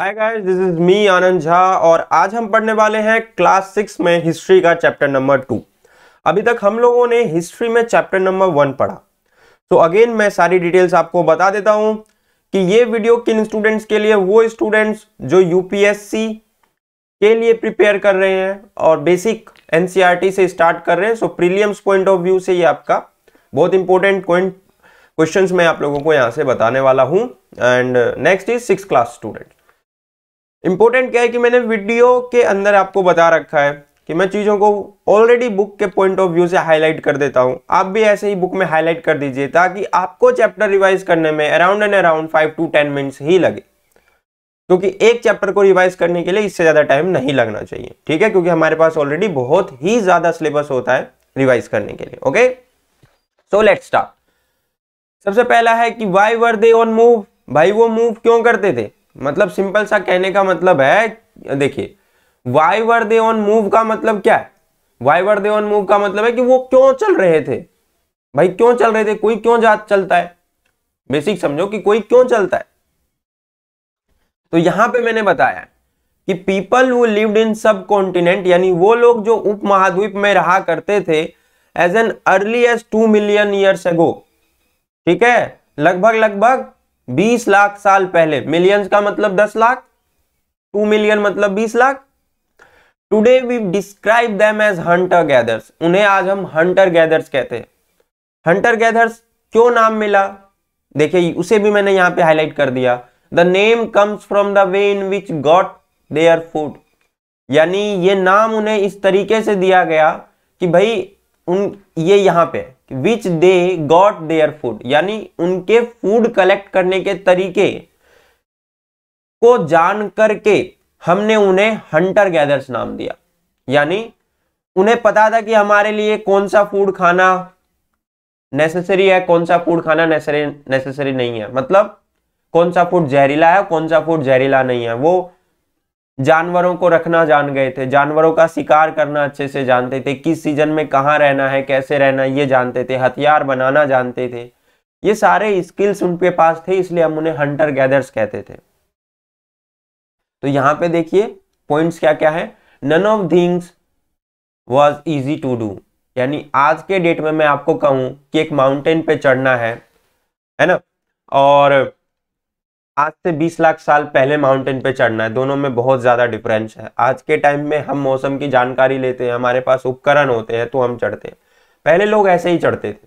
hi guys this is me Anand Jha और आज हम पढ़ने वाले हैं क्लास सिक्स में हिस्ट्री का चैप्टर नंबर टू अभी तक हम लोगों ने हिस्ट्री में चैप्टर नंबर वन पढ़ा तो अगेन मैं सारी डिटेल्स आपको बता देता हूं कि ये वीडियो किन स्टूडेंट्स के लिए वो स्टूडेंट्स जो यूपीएससी के लिए प्रिपेयर कर रहे हैं और बेसिक एन e से स्टार्ट कर रहे हैं so prelims point of view से ये आपका बहुत इंपॉर्टेंट क्वेश्चन मैं आप लोगों को यहाँ से बताने वाला हूँ and next is six class student important क्या है कि मैंने वीडियो के अंदर आपको बता रखा है कि मैं चीज़ों को ऑलरेडी बुक के पॉइंट ऑफ व्यू से हाईलाइट कर देता हूं आप भी ऐसे ही बुक में हाईलाइट कर दीजिए ताकि आपको चैप्टर रिवाइज करने में around and around five to ten minutes ही लगे क्योंकि एक चैप्टर को रिवाइज करने के लिए इससे ज़्यादा टाइम नहीं लगना चाहिए ठीक है क्योंकि हमारे पास ऑलरेडी बहुत ही ज़्यादा सिलेबस होता है रिवाइज करने के लिए ओके सो लेट स्टार्ट सबसे पहला है कि why were they on move भाई वो मूव क्यों करते थे मतलब सिंपल सा कहने का मतलब है देखिए why were they on move का मतलब क्या है why were they on move का मतलब है कि वो क्यों चल रहे थे भाई क्यों चल रहे थे कोई क्यों जात चलता है बेसिक समझो कि कोई क्यों चलता है तो यहां पे मैंने बताया कि पीपल वो लिव्ड इन सब कॉन्टिनेंट यानी वो लोग जो उप महाद्वीप में रहा करते थे as an early as two million years ago ठीक है लगभग लगभग बीस लाख साल पहले मिलियंस का मतलब दस लाख टू मिलियन मतलब बीस lakh today we describe them as hunter gatherers उन्हें आज हम हंटर गैदर्स कहते हैं हंटर गैदर्स क्यों नाम मिला देखिए उसे भी मैंने यहां पे हाईलाइट कर दिया the name comes from the way in which got their food यानी ये नाम उन्हें इस तरीके से दिया गया कि भाई उन ये यहां पे which they got their food यानी उनके फूड कलेक्ट करने के तरीके को जान करके हमने उन्हें हंटर गैदर्स नाम दिया यानी उन्हें पता था कि हमारे लिए कौन सा फूड खाना नेसेसरी है कौन सा फूड खाना नेसेसरी नहीं है मतलब कौन सा फूड जहरीला है कौन सा फूड जहरीला नहीं है वो जानवरों को रखना जान गए थे जानवरों का शिकार करना अच्छे से जानते थे किस सीजन में कहाँ रहना है कैसे रहना ये जानते थे हथियार बनाना जानते थे ये सारे स्किल्स उनके पास थे इसलिए हम उन्हें हंटर गैदर्स कहते थे तो यहां पे देखिए पॉइंट्स क्या क्या है none of things was easy to do यानी आज के डेट में मैं आपको कहूं कि एक माउंटेन पे चढ़ना है है ना और आज से 20 लाख साल पहले माउंटेन पे चढ़ना है दोनों में बहुत ज़्यादा डिफरेंस है आज के टाइम में हम मौसम की जानकारी लेते हैं हमारे पास उपकरण होते हैं तो हम चढ़ते हैं पहले लोग ऐसे ही चढ़ते थे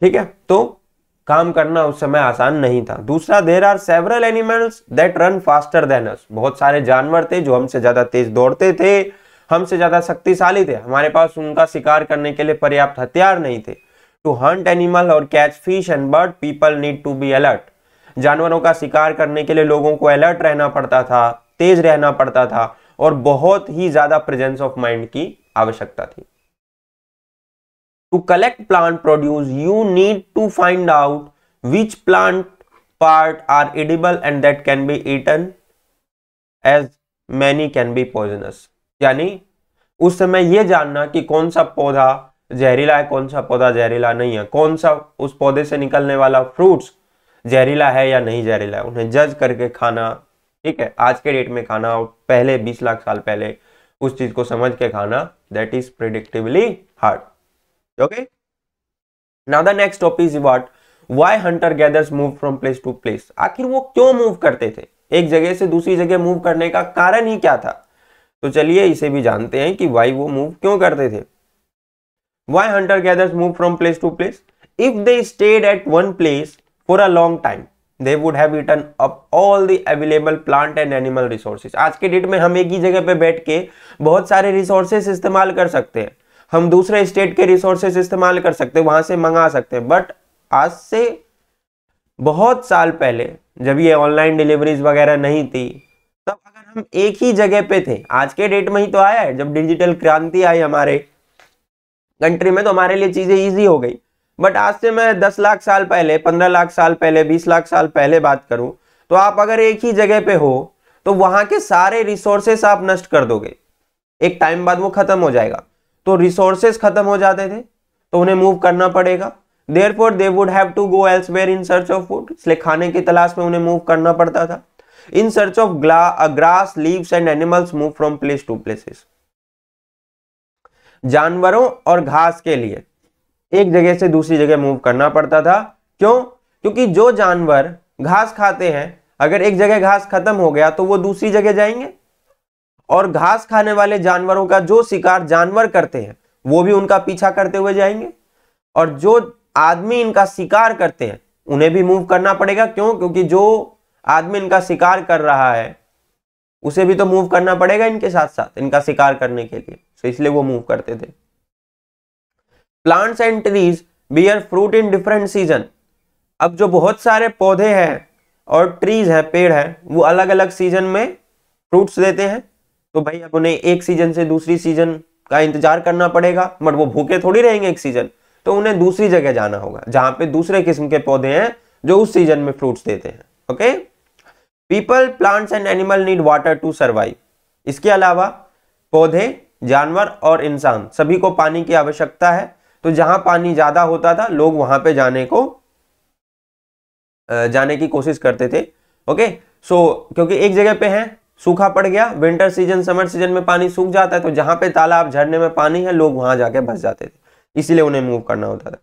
ठीक है तो काम करना उस समय आसान नहीं था दूसरा there are several animals that run faster than us बहुत सारे जानवर थे जो हमसे ज़्यादा तेज दौड़ते थे हमसे ज़्यादा शक्तिशाली थे हमारे पास उनका शिकार करने के लिए पर्याप्त हथियार नहीं थे टू हंट एनिमल और catch fish and bird people need to be alert जानवरों का शिकार करने के लिए लोगों को अलर्ट रहना पड़ता था तेज रहना पड़ता था और बहुत ही ज्यादा प्रेजेंस ऑफ माइंड की आवश्यकता थी to collect plant produce you need to find out which plant part are edible and that can be eaten as many can be poisonous यानी उस समय यह जानना कि कौन सा पौधा जहरीला है कौन सा पौधा जहरीला नहीं है कौन सा उस पौधे से निकलने वाला फ्रूट्स जहरीला है या नहीं जहरीला है उन्हें जज करके खाना ठीक है आज के डेट में खाना और पहले बीस लाख साल पहले उस चीज को समझ के खाना that is predictively hard okay ना the next topic is what why hunter gatherers move from place to place आखिर वो क्यों मूव करते थे एक जगह से दूसरी जगह मूव करने का कारण ही क्या था तो चलिए इसे भी जानते हैं कि वाई वो मूव क्यों करते थे why hunter gatherers move from place to place if they stayed at one place for a long time they would have eaten up all the available plant and animal resources आज के date में हम एक ही जगह पे बैठ के बहुत सारे रिसोर्सेज इस्तेमाल कर सकते हैं हम दूसरे स्टेट के रिसोर्सेज इस्तेमाल कर सकते हैं वहां से मंगा सकते हैं बट आज से बहुत साल पहले जब ये ऑनलाइन डिलीवरीज वगैरह नहीं थी तब अगर हम एक ही जगह पे थे आज के डेट में ही तो आया है जब डिजिटल क्रांति आई हमारे कंट्री में तो हमारे लिए चीजें ईजी हो गई बट आज से मैं दस लाख साल पहले पंद्रह लाख साल पहले बीस लाख साल पहले बात करूं तो आप अगर एक ही जगह पे हो तो वहां के सारे रिसोर्सेस आप नष्ट कर दोगे एक टाइम बाद वो खत्म हो जाएगा तो रिसोर्सेस खत्म हो जाते थे तो उन्हें मूव करना पड़ेगा therefore they would have to go elsewhere in search of food इसलिए खाने की तलाश में उन्हें मूव करना पड़ता था in search of grass leaves and animals move from place to places जानवरों और घास के लिए एक जगह से दूसरी जगह मूव करना पड़ता था क्यों क्योंकि जो जानवर घास खाते हैं अगर एक जगह घास खत्म हो गया तो वो दूसरी जगह जाएंगे और घास खाने वाले जानवरों का जो शिकार जानवर करते हैं वो भी उनका पीछा करते हुए जाएंगे और जो आदमी इनका शिकार करते हैं उन्हें भी मूव करना पड़ेगा क्यों क्योंकि जो आदमी इनका शिकार कर रहा है उसे भी तो मूव करना पड़ेगा इनके साथ साथ इनका शिकार करने के लिए तो इसलिए वो मूव करते थे plants and trees bear fruit in different season अब जो बहुत सारे पौधे हैं और ट्रीज हैं पेड़ हैं वो अलग अलग सीजन में फ्रूट्स देते हैं तो भाई अब उन्हें एक सीजन से दूसरी सीजन का इंतजार करना पड़ेगा बट वो भूखे थोड़ी रहेंगे एक सीजन तो उन्हें दूसरी जगह जाना होगा जहां पे दूसरे किस्म के पौधे हैं जो उस सीजन में फ्रूट्स देते हैं okay people plants and animal need water to survive इसके अलावा पौधे जानवर और इंसान सभी को पानी की आवश्यकता है तो जहां पानी ज़्यादा होता था लोग वहां पे जाने को जाने की कोशिश करते थे ओके सो क्योंकि एक जगह पे है सूखा पड़ गया विंटर सीजन समर सीजन में पानी सूख जाता है तो जहां पे तालाब झरने में पानी है लोग वहां जाके बस जाते थे इसीलिए उन्हें मूव करना होता था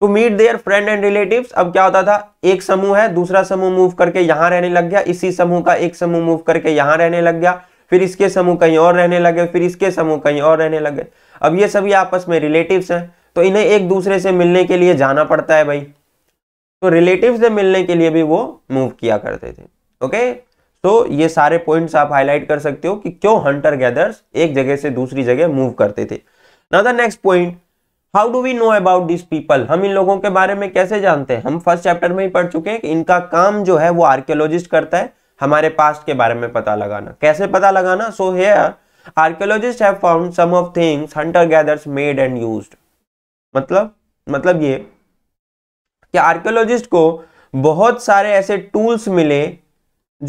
to meet their friend and relative अब क्या होता था एक समूह है दूसरा समूह मूव करके यहां रहने लग गया इसी समूह का एक समूह मूव करके यहां रहने लग गया फिर इसके समूह कहीं और रहने लगे फिर इसके समूह कहीं और रहने लगे अब ये सभी आपस में रिलेटिव्स हैं तो इन्हें एक दूसरे से मिलने के लिए जाना पड़ता है भाई तो रिलेटिव से मिलने के लिए भी वो मूव किया करते थे ओके तो ये सारे पॉइंट्स आप हाईलाइट कर सकते हो कि क्यों हंटर गैदर्स एक जगह से दूसरी जगह मूव करते थे ना the next point how do we know about this people हम इन लोगों के बारे में कैसे जानते हैं हम फर्स्ट चैप्टर में ही पढ़ चुके हैं कि इनका काम जो है वो आर्कियोलॉजिस्ट करता है हमारे पास्ट के बारे में पता लगाना कैसे पता लगाना so here archaeologists have found some of things hunter gatherers made and used मतलब मतलब ये कि आर्कियोलॉजिस्ट को बहुत सारे ऐसे टूल्स मिले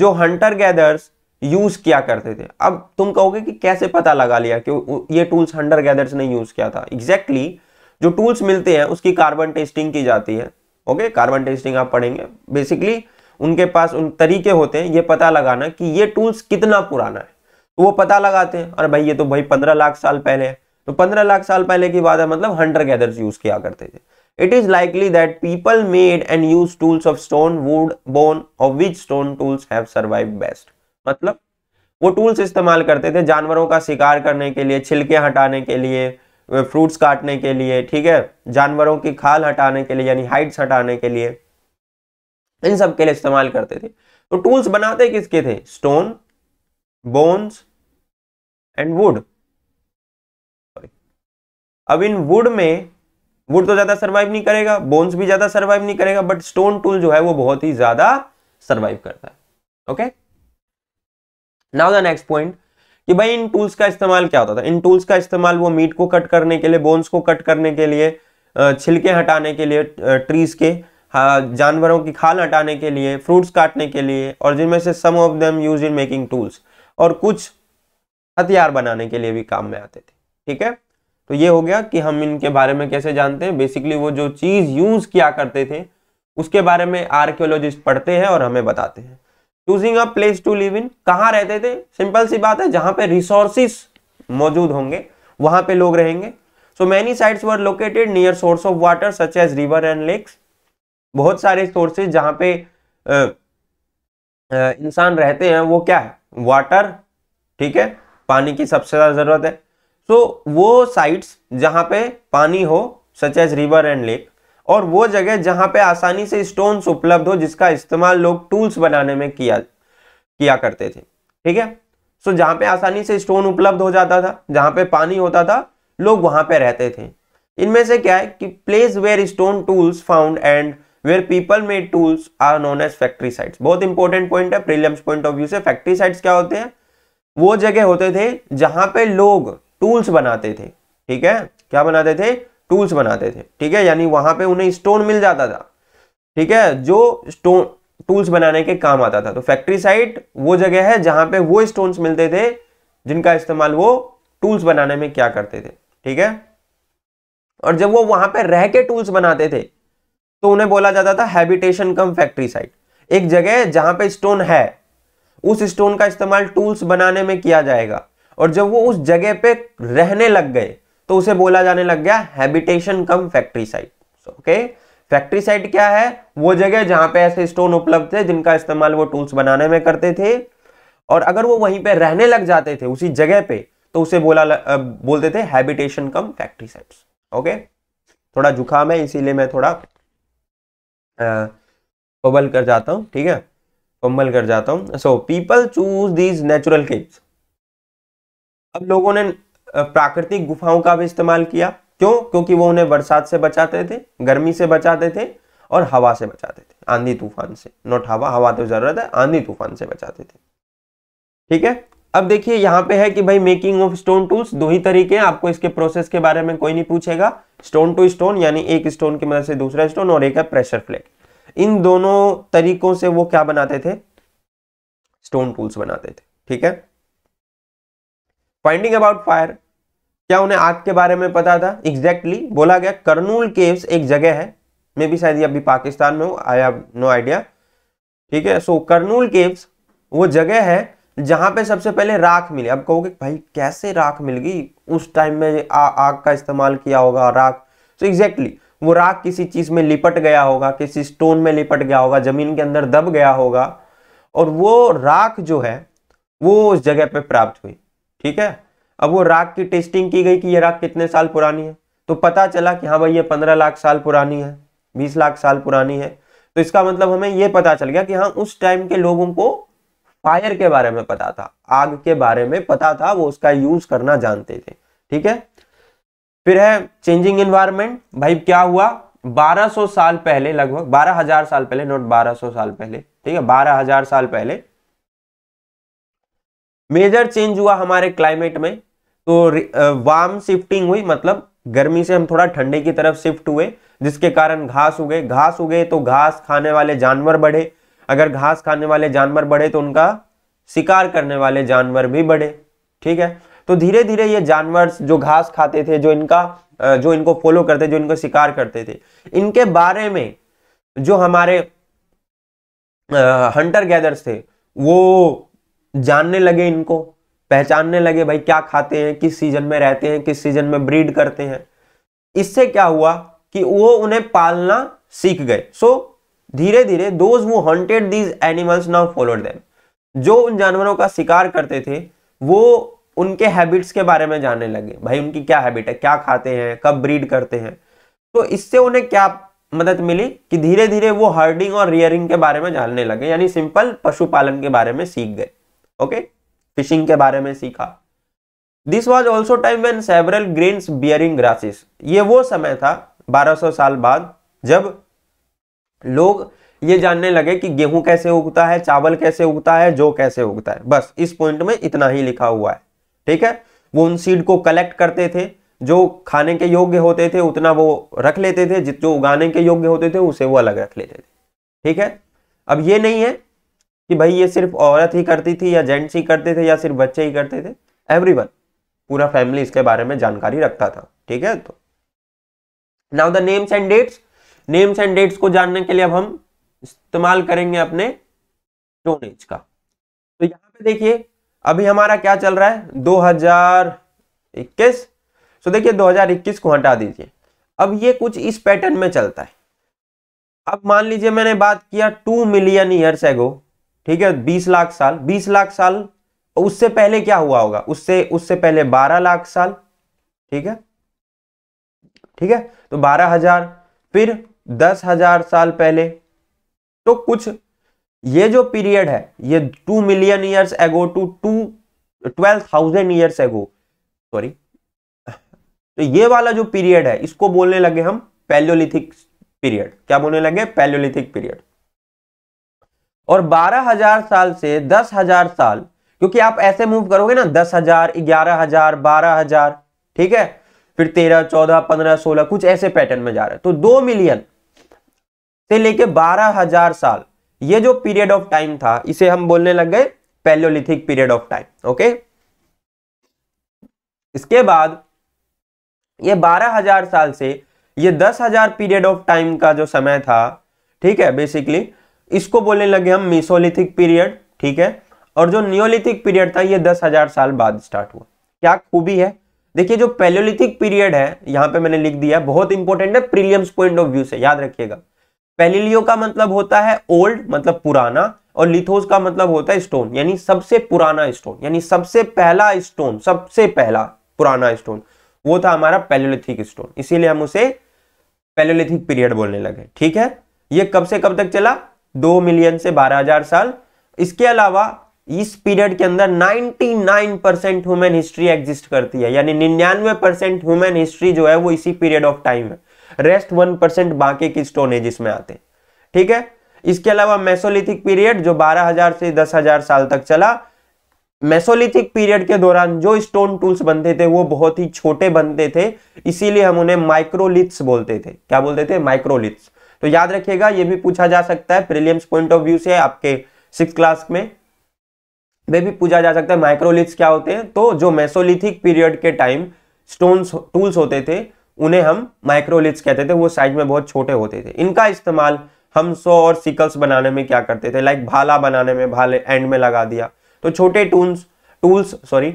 जो हंटर गैदर्स यूज किया करते थे अब तुम कहोगे कि कैसे पता लगा लिया कि ये टूल्स हंटर गैदर्स ने यूज किया था एग्जैक्टली exactly, जो टूल्स मिलते हैं उसकी कार्बन टेस्टिंग की जाती है ओके कार्बन टेस्टिंग आप पढ़ेंगे बेसिकली उनके पास उन तरीके होते हैं ये पता लगाना कि ये टूल्स कितना पुराना है तो वो पता लगाते हैं अरे भाई ये तो भाई पंद्रह लाख साल पहले है तो पंद्रह लाख साल पहले की बात है मतलब हंटर गैदर्स यूज किया करते थे it is likely that people made and use tools of stone wood bone और विच स्टोन टूल्स है बेस्ट मतलब वो टूल्स इस्तेमाल करते थे जानवरों का शिकार करने के लिए छिलके हटाने के लिए फ्रूट्स काटने के लिए ठीक है जानवरों की खाल हटाने के लिए यानी हाइट्स हटाने के लिए इन सब के लिए इस्तेमाल करते थे तो टूल्स बनाते किसके थे स्टोन बोन्स एंड वुड अब इन वुड में वुड तो ज़्यादा सर्वाइव नहीं करेगा बोन्स भी ज़्यादा सर्वाइव नहीं करेगा बट स्टोन टूल जो है वो बहुत ही ज़्यादा सर्वाइव करता है okay now the next point कि भाई इन टूल्स का इस्तेमाल क्या होता था इन टूल्स का इस्तेमाल वो मीट को कट करने के लिए बोन्स को कट करने के लिए छिलके हटाने के लिए ट्रीज के जानवरों की खाल हटाने के लिए फ्रूट्स काटने के लिए और जिनमें से some of them use in making tools और कुछ हथियार बनाने के लिए भी काम में आते थे ठीक है तो ये हो गया कि हम इनके बारे में कैसे जानते हैं बेसिकली वो जो चीज़ यूज़ किया करते थे उसके बारे में आर्क्योलॉजिस्ट पढ़ते हैं और हमें बताते हैं choosing a place to live in कहाँ रहते थे सिंपल सी बात है जहाँ पे रिसोर्सिस मौजूद होंगे वहाँ पे लोग रहेंगे so many sites were located near source of water such as river and lakes बहुत सारे सोर्सेज जहाँ पे इंसान रहते हैं वो क्या है वाटर ठीक है पानी की सबसे ज़्यादा ज़रूरत है सो तो वो साइट्स जहाँ पे पानी हो such as river and lake और वो जगह जहाँ पे आसानी से स्टोन्स उपलब्ध हो जिसका इस्तेमाल लोग टूल्स बनाने में किया किया करते थे ठीक है सो जहां जहाँ पे आसानी से स्टोन उपलब्ध हो जाता था जहाँ पे पानी होता था लोग वहाँ पे रहते थे इनमें से क्या है कि place where stone tools found and where people made tools are known as factory sites बहुत इंपॉर्टेंट पॉइंट है प्रीलियम्स पॉइंट ऑफ व्यू से फैक्ट्री साइट्स क्या होते हैं वो जगह होते थे जहाँ पे लोग टूल्स बनाते थे ठीक है क्या बनाते थे टूल्स बनाते थे ठीक है यानी वहां पे उन्हें स्टोन मिल जाता था ठीक है जो स्टोन टूल्स बनाने के काम आता था तो फैक्ट्री साइट वो जगह है जहां पे वो स्टोन मिलते थे जिनका इस्तेमाल वो टूल्स बनाने में क्या करते थे ठीक है और जब वो वहां पे रह के टूल्स बनाते थे तो उन्हें बोला जाता था हैबिटेशन कम फैक्ट्री साइट एक जगह जहां पे स्टोन है उस स्टोन का इस्तेमाल टूल्स बनाने में किया जाएगा और जब वो उस जगह पे रहने लग गए तो उसे बोला जाने लग गया habitation cum factory site okay factory site क्या है वो जगह जहां पे ऐसे स्टोन उपलब्ध थे जिनका इस्तेमाल वो टूल्स बनाने में करते थे और अगर वो वहीं पे रहने लग जाते थे उसी जगह पे तो उसे बोला बोलते थे habitation cum factory sites okay थोड़ा जुकाम है इसीलिए मैं थोड़ा कोबल कर जाता हूँ ठीक है कोम्बल कर जाता हूँ so people choose these natural caves अब लोगों ने प्राकृतिक गुफाओं का भी इस्तेमाल किया क्यों क्योंकि वो उन्हें बरसात से बचाते थे गर्मी से बचाते थे और हवा से बचाते थे आंधी तूफान से नोट हवा हवा तो जरूरत है आंधी तूफान से बचाते थे ठीक है अब देखिए यहां पे है कि भाई मेकिंग ऑफ स्टोन टूल्स दो ही तरीके हैं आपको इसके प्रोसेस के बारे में कोई नहीं पूछेगा स्टोन टू स्टोन यानी एक स्टोन की मदद से दूसरा स्टोन और एक है प्रेशर फ्लेक इन दोनों तरीकों से वो क्या बनाते थे स्टोन टूल्स बनाते थे ठीक है फाइंडिंग अबाउट फायर क्या उन्हें आग के बारे में पता था एग्जैक्टली exactly, बोला गया करनूल केव्स एक जगह है मे भी शायद अभी पाकिस्तान में हो आई हैव नो आइडिया ठीक है सो करनूल केव्स वो जगह है जहां पे सबसे पहले राख मिली अब कहोगे भाई कैसे राख मिल गई उस टाइम में आ, आग का इस्तेमाल किया होगा राख सो so एग्जैक्टली exactly, वो राख किसी चीज में लिपट गया होगा किसी स्टोन में लिपट गया होगा जमीन के अंदर दब गया होगा और वो राख जो है वो उस जगह पे प्राप्त हुई ठीक है अब वो राख की टेस्टिंग की गई कि ये राख कितने साल पुरानी है तो पता चला कि हाँ भाई ये पंद्रह लाख साल पुरानी है बीस लाख साल पुरानी है तो इसका मतलब हमें ये पता चल गया कि हाँ उस टाइम के लोगों को फायर के बारे में पता था आग के बारे में पता था वो उसका यूज करना जानते थे ठीक है फिर है चेंजिंग एनवायरमेंट भाई क्या हुआ 1200 साल पहले लगभग 12000 साल पहले नोट 1200 साल पहले ठीक है 12000 साल पहले मेजर चेंज हुआ हमारे क्लाइमेट में तो वार्म शिफ्टिंग हुई मतलब गर्मी से हम थोड़ा ठंडे की तरफ शिफ्ट हुए जिसके कारण घास उगे घास उगे तो घास खाने वाले जानवर बढ़े अगर घास खाने वाले जानवर बढ़े तो उनका शिकार करने वाले जानवर भी बढ़े ठीक है तो धीरे धीरे ये जानवर जो घास खाते थे जो इनका जो इनको फॉलो करते जो इनको शिकार करते थे इनके बारे में जो हमारे हंटर गैदर्स थे वो जानने लगे इनको पहचानने लगे भाई क्या खाते हैं किस सीजन में रहते हैं किस सीजन में ब्रीड करते हैं इससे क्या हुआ कि वो उन्हें पालना सीख गए सो so, धीरे धीरे दोज वो hunted these animals now followed them जो उन जानवरों का शिकार करते थे वो उनके हैबिट्स के बारे में जानने लगे भाई उनकी क्या हैबिट है क्या खाते हैं कब ब्रीड करते हैं तो इससे उन्हें क्या मदद मिली कि धीरे धीरे वो हर्डिंग और रियरिंग के बारे में जानने लगे यानी सिंपल पशुपालन के बारे में सीख गए ओके फिशिंग के बारे में सीखा this was also time when several grain bearing grasses ये वो समय था 1200 साल बाद जब लोग ये जानने लगे कि गेहूं कैसे उगता है चावल कैसे उगता है जो कैसे उगता है बस इस पॉइंट में इतना ही लिखा हुआ है ठीक है वो उन सीड को कलेक्ट करते थे जो खाने के योग्य होते थे उतना वो रख लेते थे जो उगाने के योग्य होते थे उसे वो अलग रख लेते थे ठीक है अब ये नहीं है कि भाई ये सिर्फ औरत ही करती थी या जेंट्स ही करते थे या सिर्फ बच्चे ही करते थे एवरी पूरा फैमिली इसके बारे में जानकारी रखता था ठीक है तो now the names and dates names and dates को जानने के लिए अब हम इस्तेमाल करेंगे अपने स्टोन एज का तो यहाँ पे देखिए अभी हमारा क्या चल रहा है 2021 सो देखिए 2021 को हटा दीजिए अब ये कुछ इस पैटर्न में चलता है अब मान लीजिए मैंने बात किया टू मिलियन ईयर्स एगो ठीक है बीस लाख साल बीस लाख साल उससे पहले क्या हुआ होगा उससे उससे पहले बारह लाख साल ठीक है ठीक है तो बारह हजार फिर दस हजार साल पहले तो कुछ ये जो पीरियड है ये two million years ago to to twelve thousand years ago sorry तो ये वाला जो पीरियड है इसको बोलने लगे हम पैलियोलिथिक पीरियड क्या बोलने लगे पैलियोलिथिक पीरियड और बारह हजार साल से दस हजार साल क्योंकि आप ऐसे मूव करोगे ना दस हजार ग्यारह हजार बारह हजार ठीक है फिर तेरह चौदह पंद्रह सोलह कुछ ऐसे पैटर्न में जा रहे तो दो मिलियन से लेके बारह हजार साल ये जो पीरियड ऑफ टाइम था इसे हम बोलने लग गए palaeolithic period of time okay इसके बाद ये बारह हजार साल से ये दस हजार पीरियड ऑफ टाइम का जो समय था ठीक है बेसिकली इसको बोलने लगे हम मिसोलिथिक पीरियड ठीक है और जो नियोलिथिक पीरियड था ये दस हजार साल बाद स्टार्ट हुआ क्या खूबी है देखिए जो पेलोलिथिक पीरियड है यहाँ पे मैंने लिख दिया बहुत इंपॉर्टेंट है प्रीलियम्स पॉइंट ऑफ व्यू से याद रखिएगा पेलिलियो का मतलब होता है ओल्ड मतलब पुराना और लिथोस का मतलब होता है स्टोन यानी सबसे पुराना स्टोन यानी सबसे पहला स्टोन सबसे पहला पुराना स्टोन वो था हमारा पेलोलिथिक स्टोन इसीलिए हम उसे पेलोलिथिक पीरियड बोलने लगे ठीक है ये कब से कब तक चला दो मिलियन से बारह हजार साल इसके अलावा इस पीरियड के अंदर 99 परसेंट ह्यूमन हिस्ट्री एग्जिस्ट करती है यानी निन्यानवे परसेंट ह्यूमन हिस्ट्री जो है वो इसी पीरियड ऑफ टाइम है रेस्ट वन परसेंट बाकी की स्टोन है जिसमें आते ठीक है इसके अलावा मेसोलिथिक पीरियड जो 12000 से 10000 साल तक चला मेसोलिथिक पीरियड के दौरान जो स्टोन टूल्स बनते थे वो बहुत ही छोटे बनते थे इसीलिए हम उन्हें माइक्रोलिथ्स बोलते थे क्या बोलते थे माइक्रोलिथ्स तो याद रखिएगा ये भी पूछा जा सकता है प्रिलियम्स पॉइंट ऑफ व्यू से आपके सिक्स क्लास में वे भी पूछा जा सकता है माइक्रोलिथ्स क्या होते हैं तो जो मेसोलिथिक पीरियड के टाइम स्टोन्स टूल्स होते थे उन्हें हम माइक्रोलिथ्स कहते थे वो साइज में बहुत छोटे होते थे इनका इस्तेमाल हम सो और सिकल्स बनाने में क्या करते थे लाइक भाला बनाने में भाले एंड में लगा दिया तो छोटे टूल्स टूल्स सॉरी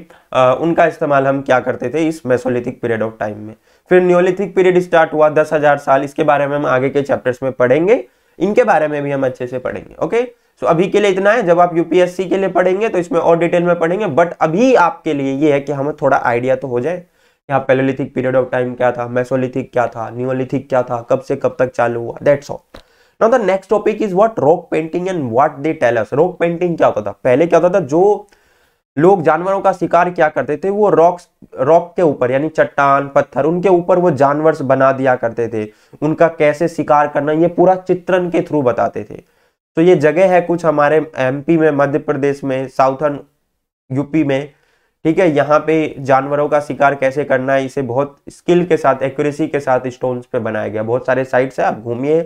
उनका इस्तेमाल हम क्या करते थे इस मेसोलिथिक पीरियड ऑफ टाइम में फिर न्योलिथिक पीरियड स्टार्ट हुआ दस हजार साल इसके बारे में हम आगे के चैप्टर्स में पढ़ेंगे इनके बारे में भी हम अच्छे से पढ़ेंगे ओके सो अभी के लिए इतना है जब आप यूपीएससी के लिए पढ़ेंगे तो इसमें और डिटेल में पढ़ेंगे बट अभी आपके लिए ये है कि हमें थोड़ा आइडिया तो हो जाए यहाँ पेलोलिथिक पीरियड ऑफ टाइम क्या था मेसोलिथिक क्या था न्यूलिथिक क्या था कब से कब तक चालू हुआ that's all now the next topic is what rock painting and what they tell us rock painting क्या होता था पहले क्या होता था जो लोग जानवरों का शिकार क्या करते थे वो रॉक्स रॉक के ऊपर यानी चट्टान पत्थर उनके ऊपर वो जानवर बना दिया करते थे उनका कैसे शिकार करना ये पूरा चित्रण के थ्रू बताते थे तो ये जगह है कुछ हमारे एमपी में मध्य प्रदेश में साउथर्न यूपी में ठीक है यहाँ पे जानवरों का शिकार कैसे करना है इसे बहुत स्किल के साथ एक्यूरेसी के साथ स्टोन्स पे बनाया गया बहुत सारे साइट्स है आप घूमिए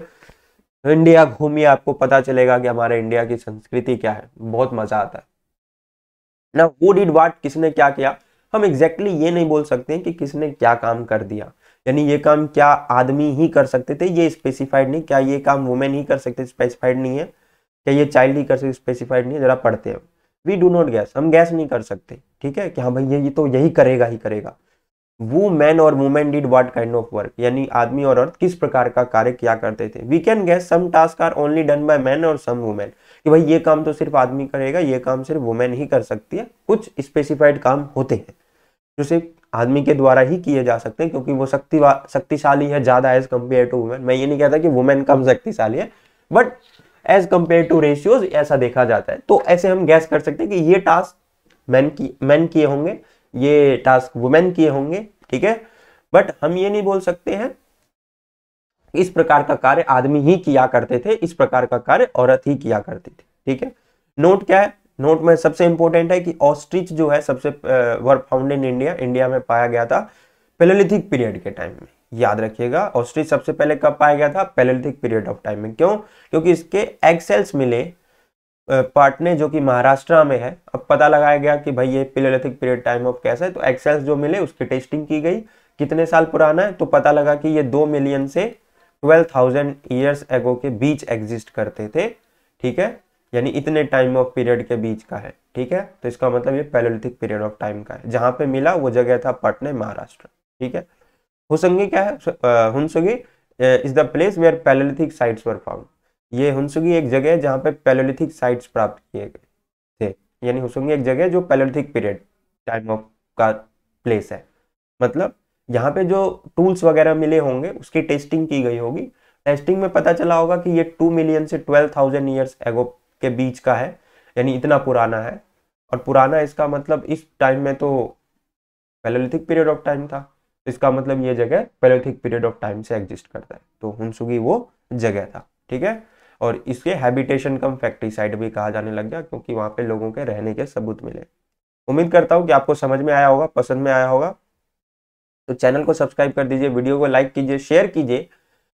इंडिया घूमिए आपको पता चलेगा कि हमारे इंडिया की संस्कृति क्या है बहुत मजा आता है ना वो डिड वाट किसने क्या किया हम एग्जैक्टली exactly ये नहीं बोल सकते कि किसने क्या काम कर दिया यानी ये काम क्या आदमी ही कर सकते थे ये स्पेसिफाइड नहीं क्या ये काम वुमेन ही कर सकते स्पेसिफाइड नहीं है क्या ये चाइल्ड ही कर सकते स्पेसिफाइड नहीं है जरा पढ़ते हैं वी डू नॉट गैस हम गैस नहीं कर सकते ठीक है कि हाँ भाई ये तो यही करेगा ही करेगा वो मैन और women did what kind of work यानी आदमी और औरत किस प्रकार का कार्य किया करते थे we can guess some task are only done by man और सम वुमेन कि भाई ये काम तो सिर्फ आदमी करेगा ये काम सिर्फ वुमेन ही कर सकती है कुछ स्पेसिफाइड काम होते हैं जो सिर्फ आदमी के द्वारा ही किए जा सकते हैं क्योंकि वो शक्ति शक्तिशाली है ज़्यादा एज कम्पेयर टू वुमेन मैं ये नहीं कहता कि वुमेन कम शक्तिशाली है but as compare to ratios ऐसा देखा जाता है तो ऐसे हम गैस कर सकते हैं कि ये टास्क मैन की मैन किए होंगे ये टास्क वुमेन किए होंगे ठीक है बट हम ये नहीं बोल सकते हैं इस प्रकार का कार्य आदमी ही किया करते थे इस प्रकार का कार्य औरत ही किया करती थी ठीक है नोट क्या है नोट में सबसे इंपॉर्टेंट है कि ऑस्ट्रिच जो है सबसे work found in India India में पाया गया था पेलोलिथिक पीरियड के टाइम में याद रखिएगा ऑस्ट्रिच सबसे पहले कब पाया गया था पेलोलिथिक पीरियड ऑफ टाइम में क्यों क्योंकि इसके एक्सेल्स मिले पाटने जो कि महाराष्ट्र में है अब पता लगाया गया कि भाई ये पिलोलिथिक पीरियड टाइम ऑफ कैसा है तो एक्सेल्स जो मिले उसकी टेस्टिंग की गई कितने साल पुराना है तो पता लगा कि ये दो मिलियन से ट्वेल्व थाउजेंड ईयर्स एगो के बीच एग्जिस्ट करते थे ठीक है यानी इतने टाइम ऑफ पीरियड के बीच का है ठीक है तो इसका मतलब ये पैलोलिथिक पीरियड ऑफ टाइम का है जहाँ पे मिला वो जगह था पटने महाराष्ट्र ठीक है हुसंगी क्या है हुसंगी is the place where palaeolithic sites were found ये हुनसुगी एक जगह है जहाँ पे पैलोलिथिक साइट्स प्राप्त किए गए थे यानी हुसुगी एक जगह जो पैलोलिथिक पीरियड टाइम ऑफ का प्लेस है मतलब यहाँ पे जो टूल्स वगैरह मिले होंगे उसकी टेस्टिंग की गई होगी टेस्टिंग में पता चला होगा कि ये टू मिलियन से ट्वेल्व थाउजेंड ईयर्स एगो के बीच का है यानी इतना पुराना है और पुराना इसका मतलब इस टाइम में तो पैलोलिथिक पीरियड ऑफ टाइम था इसका मतलब ये जगह पैलोलिथिक पीरियड ऑफ टाइम से एग्जिस्ट करता है तो हुनसुगी वो जगह था ठीक है और इसके हैबिटेशन कम फैक्ट्री साइड भी कहा जाने लग गया क्योंकि वहां पे लोगों के रहने के सबूत मिले उम्मीद करता हूँ कि आपको समझ में आया होगा पसंद में आया होगा तो चैनल को सब्सक्राइब कर दीजिए वीडियो को लाइक कीजिए शेयर कीजिए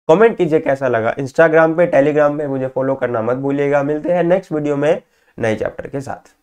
कमेंट कीजिए कैसा लगा इंस्टाग्राम पे टेलीग्राम पे मुझे फॉलो करना मत भूलिएगा मिलते हैं नेक्स्ट वीडियो में नए चैप्टर के साथ